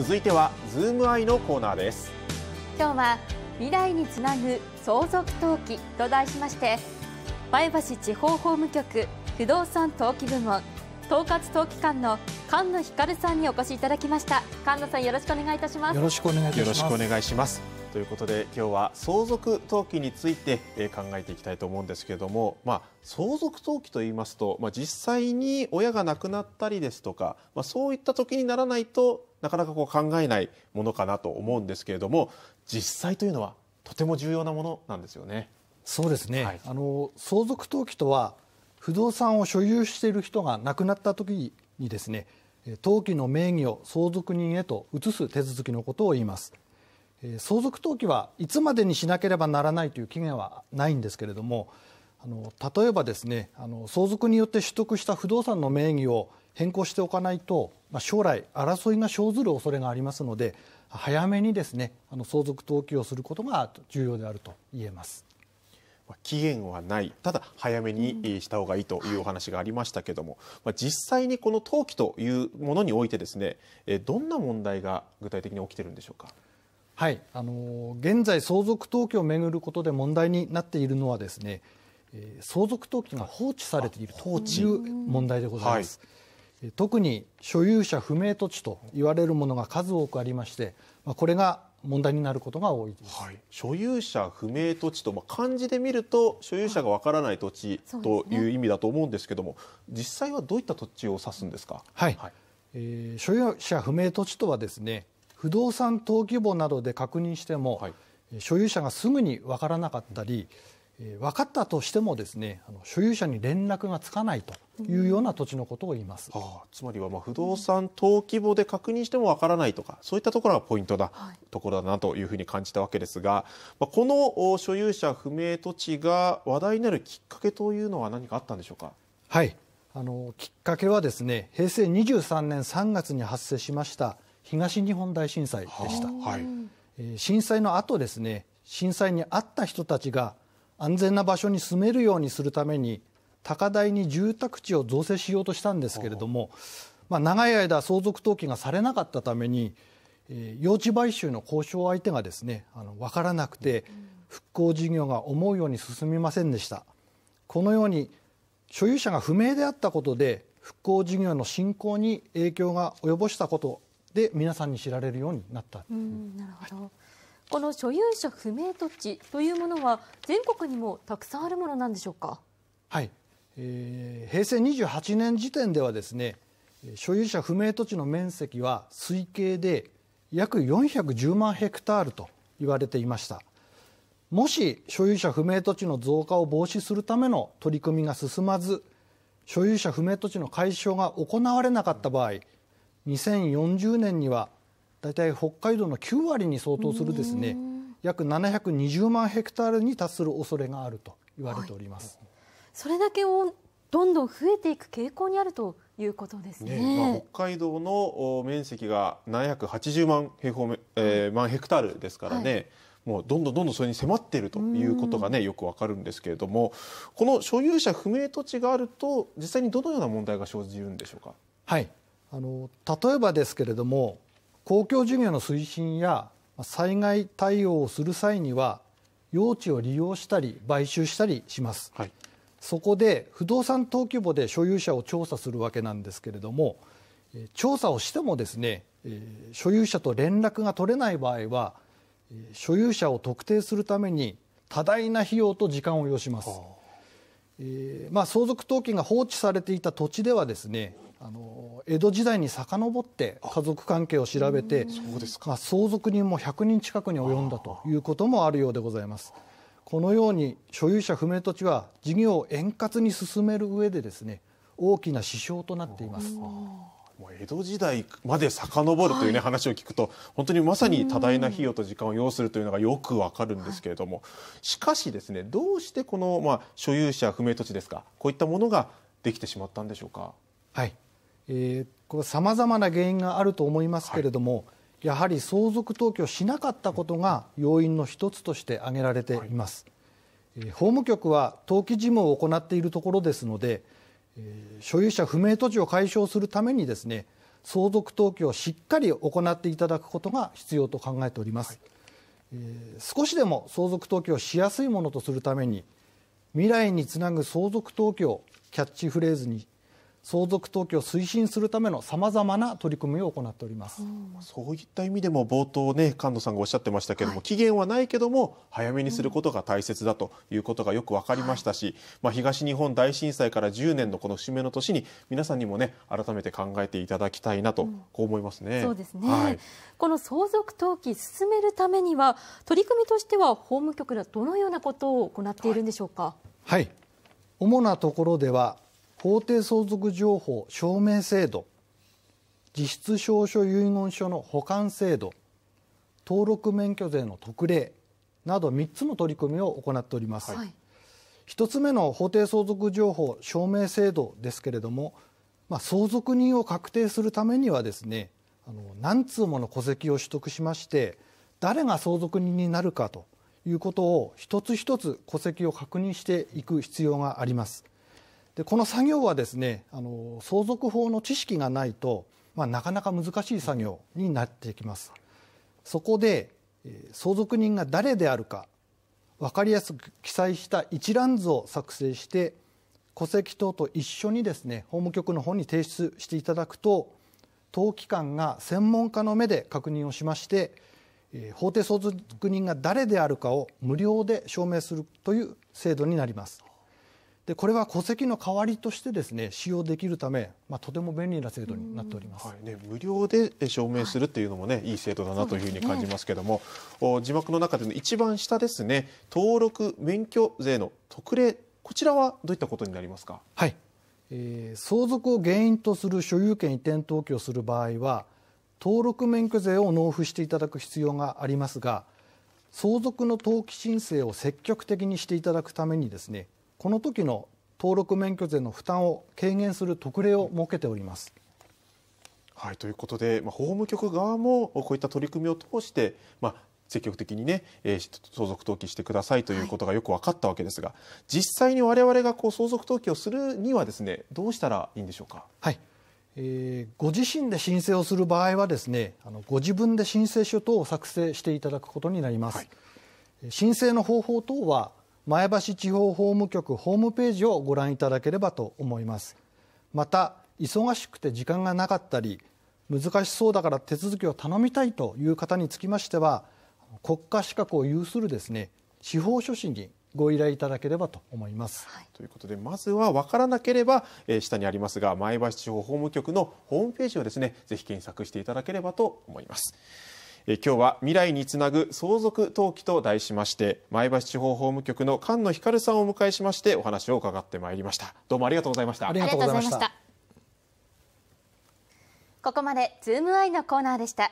続いてはズームアイのコーナーです今日は未来につなぐ相続登記と題しまして前橋地方法務局不動産登記部門統括党記官の菅野光さんにお越しいただきました菅野さんよろしくお願いいたしますよろしくお願いよろしくお願いしますということで今日は相続登記について考えていきたいと思うんですけれども、まあ、相続登記といいますと、まあ、実際に親が亡くなったりですとか、まあ、そういった時にならないとなかなかこう考えないものかなと思うんですけれども実際というのはとても重要なものなんですよね。そうですね、はい、あの相続登記とは不動産を所有している人が亡くなった時にですね登記の名義を相続人へと移す手続きのことを言います相続登記はいつまでにしなければならないという期限はないんですけれどもあの例えばですねあの相続によって取得した不動産の名義を変更しておかないと、まあ、将来争いが生ずる恐れがありますので早めにですねあの相続登記をすることが重要であると言えます。期限はないただ早めにした方がいいというお話がありましたけども、まあ、実際にこの登記というものにおいてですねどんな問題が具体的に起きてるんでしょうか。はい、あの現在相続登記をめぐることで問題になっているのはですね相続登記が放置されているという問題でございます。はい、特に所有者不明土地と言われるものが数多くありまして、これが問題になることが多いです、はい、所有者不明土地と、まあ、漢字で見ると所有者がわからない土地という意味だと思うんですけども、ね、実際はどういった土地を指すんですか、はいはい、えー、所有者不明土地とはですね不動産登記簿などで確認しても、はい、所有者がすぐにわからなかったり、分かったとしてもですね所有者に連絡がつかないというような土地のことを言います、はあ、つまりはまあ不動産登記簿で確認しても分からないとかそういったところがポイントな、ところだなというふうに感じたわけですが、まあ、この所有者不明土地が話題になるきっかけというのは何かあったんでしょうか。はいあのきっかけはですね平成23年3月に発生しました東日本大震災でした、はい、震災の後ですね震災に遭った人たちが安全な場所に住めるようにするために高台に住宅地を造成しようとしたんですけれども、まあ、長い間相続登記がされなかったために、えー、用地買収の交渉相手がですねあの分からなくて復興事業が思うように進みませんでした。このように所有者が不明であったことで復興事業の進行に影響が及ぼしたことで皆さんに知られるようになった。なるほど、はいこの所有者不明土地というものは全国にもたくさんあるものなんでしょうか。はい、えー、平成28年時点ではですね所有者不明土地の面積は推計で約410万ヘクタールと言われていましたもし所有者不明土地の増加を防止するための取り組みが進まず所有者不明土地の解消が行われなかった場合2040年には大体北海道の9割に相当するですね約720万ヘクタールに達する恐れがあると言われております、はい、それだけをどんどん増えていく傾向にあるということですね、ね、まあ、北海道の面積が780万平方えー、万ヘクタールですからね、はいもうどんどんどんどんそれに迫っているということがねよくわかるんですけれどもこの所有者不明土地があると実際にどのような問題が生じるんでしょうかはいあの例えばですけれども公共事業の推進や災害対応をする際には、用地を利用したり、買収したりします。そこで不動産登記簿で所有者を調査するわけなんですけれども、調査をしても、ですね所有者と連絡が取れない場合は、所有者を特定するために、多大な費用と時間を要します。まあ、相続登記が放置されていた土地ではですねあの江戸時代に遡って家族関係を調べてまあ、相続人も100人近くに及んだということもあるようでございます。このように所有者不明土地は事業を円滑に進める上でですね大きな支障となっています。もう江戸時代まで遡るというね、話を聞くと本当にまさに多大な費用と時間を要するというのがよくわかるんですけれども、しかしですねどうしてこの、まあ、所有者不明土地ですかこういったものができてしまったんでしょうか。はい、えー、さまざまな原因があると思いますけれども、はい、やはり相続登記をしなかったことが要因の一つとして挙げられています、はい、法務局は登記事務を行っているところですので所有者不明土地を解消するためにですね相続登記をしっかり行っていただくことが必要と考えております、はい、えー、少しでも相続登記をしやすいものとするために未来につなぐ相続登記をキャッチフレーズに相続登記を推進するためのさまざまな取り組みを行っております、うん、そういった意味でも冒頭ね菅野さんがおっしゃってましたけども、はい、期限はないけども早めにすることが大切だということがよく分かりましたし、うん、まあ、東日本大震災から10年のこの節目の年に皆さんにもね改めて考えていただきたいなと、うん、こう思いますね。そうですね、はい、この相続登記進めるためには取り組みとしては法務局ではどのようなことを行っているんでしょうか。はい、はい、主なところでは法定相続情報証明制度実質証書遺言書の保管制度登録免許税の特例など3つの取り組みを行っております、はい、1つ目の法定相続情報証明制度ですけれども、まあ、相続人を確定するためにはですねあの何通もの戸籍を取得しまして誰が相続人になるかということを一つ一つ戸籍を確認していく必要がありますでこの作業はですねあの相続法の知識がないと、まあ、なかなか難しい作業になってきますそこで相続人が誰であるか分かりやすく記載した一覧図を作成して戸籍等と一緒にですね法務局の方に提出していただくと当機関が専門家の目で確認をしまして法定相続人が誰であるかを無料で証明するという制度になります。でこれは戸籍の代わりとしてですね使用できるため、まあ、とても便利な制度になっております、はいね、無料で証明するっていうのもね、はい、いい制度だなというふうに感じますけども、ね、字幕の中での一番下ですね登録免許税の特例こちらはどういったことになりますか、はいえー、相続を原因とする所有権移転登記をする場合は登録免許税を納付していただく必要がありますが相続の登記申請を積極的にしていただくためにですねこの時の登録免許税の負担を軽減する特例を設けております。はい、ということで、まあ、法務局側もこういった取り組みを通して、まあ、積極的にね、えー、相続登記してくださいということがよく分かったわけですが、はい、実際に我々がこう相続登記をするにはですねどうしたらいいんでしょうか。はいえー、ご自身で申請をする場合はですねあのご自分で申請書等を作成していただくことになります、はい、申請の方法等は前橋地方法務局ホームページをご覧いただければと思いますまた忙しくて時間がなかったり難しそうだから手続きを頼みたいという方につきましては国家資格を有するですね司法書士にご依頼いただければと思います。はい、ということでまずは分からなければ、えー、下にありますが前橋地方法務局のホームページをですねぜひ検索していただければと思います。え今日は未来につなぐ相続登記と題しまして前橋地方法務局の菅野光さんをお迎えしましてお話を伺ってまいりましたどうもありがとうございましたありがとうございましたここまでズームアイのコーナーでした